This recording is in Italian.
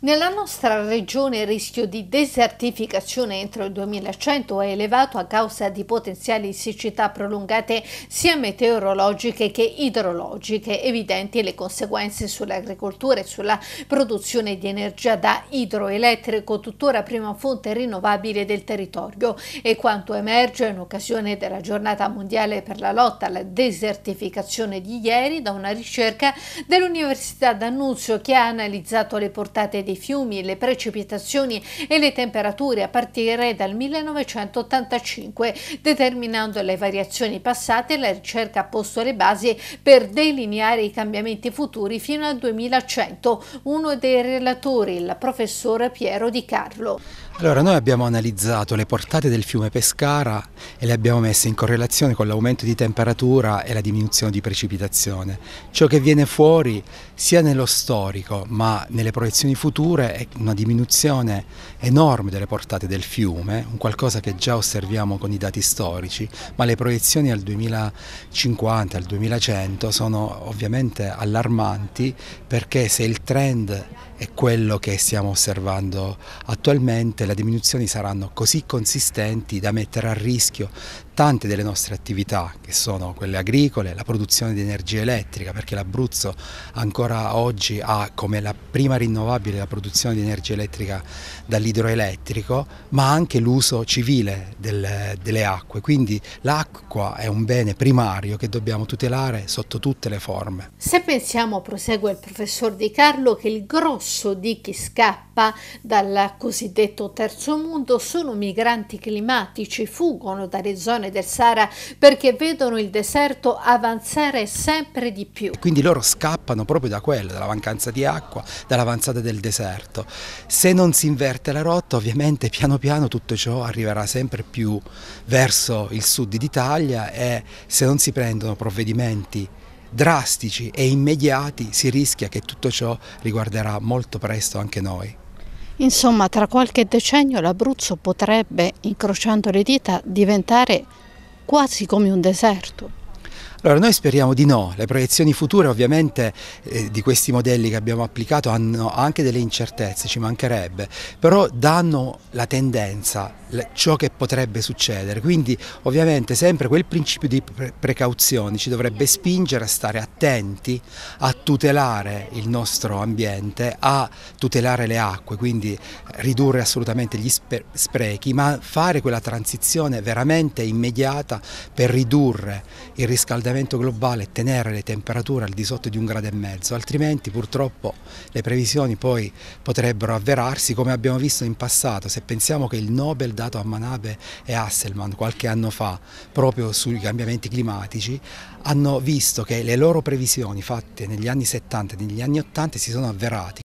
Nella nostra regione il rischio di desertificazione entro il 2100 è elevato a causa di potenziali siccità prolungate sia meteorologiche che idrologiche, evidenti le conseguenze sull'agricoltura e sulla produzione di energia da idroelettrico, tuttora prima fonte rinnovabile del territorio e quanto emerge in occasione della giornata mondiale per la lotta alla desertificazione di ieri da una ricerca dell'Università D'Annunzio che ha analizzato le portate di dei fiumi, le precipitazioni e le temperature a partire dal 1985. Determinando le variazioni passate, la ricerca ha posto le basi per delineare i cambiamenti futuri fino al 2100. Uno dei relatori, il professor Piero Di Carlo. Allora, noi abbiamo analizzato le portate del fiume Pescara e le abbiamo messe in correlazione con l'aumento di temperatura e la diminuzione di precipitazione. Ciò che viene fuori sia nello storico ma nelle proiezioni future future è una diminuzione enorme delle portate del fiume, un qualcosa che già osserviamo con i dati storici, ma le proiezioni al 2050, al 2100 sono ovviamente allarmanti perché se il trend è quello che stiamo osservando attualmente, le diminuzioni saranno così consistenti da mettere a rischio tante delle nostre attività che sono quelle agricole, la produzione di energia elettrica perché l'Abruzzo ancora oggi ha come la prima rinnovabile la produzione di energia elettrica dall'idroelettrico, ma anche l'uso civile del, delle acque. Quindi l'acqua è un bene primario che dobbiamo tutelare sotto tutte le forme. Se pensiamo, prosegue il professor Di Carlo, che il grosso di chi scappa dal cosiddetto terzo mondo sono migranti climatici, fuggono dalle zone del Sahara perché vedono il deserto avanzare sempre di più. Quindi loro scappano proprio da quello, dalla mancanza di acqua, dall'avanzata del deserto deserto. Se non si inverte la rotta ovviamente piano piano tutto ciò arriverà sempre più verso il sud d'Italia e se non si prendono provvedimenti drastici e immediati si rischia che tutto ciò riguarderà molto presto anche noi. Insomma, tra qualche decennio l'Abruzzo potrebbe, incrociando le dita, diventare quasi come un deserto. Allora, noi speriamo di no, le proiezioni future ovviamente eh, di questi modelli che abbiamo applicato hanno anche delle incertezze, ci mancherebbe, però danno la tendenza, le, ciò che potrebbe succedere, quindi ovviamente sempre quel principio di pre precauzione ci dovrebbe spingere a stare attenti, a tutelare il nostro ambiente, a tutelare le acque, quindi eh, ridurre assolutamente gli sprechi, ma fare quella transizione veramente immediata per ridurre il riscaldamento riscaldamento globale e tenere le temperature al di sotto di un grado e mezzo, altrimenti purtroppo le previsioni poi potrebbero avverarsi come abbiamo visto in passato, se pensiamo che il Nobel dato a Manabe e Hasselman qualche anno fa proprio sui cambiamenti climatici hanno visto che le loro previsioni fatte negli anni 70 e negli anni 80 si sono avverate.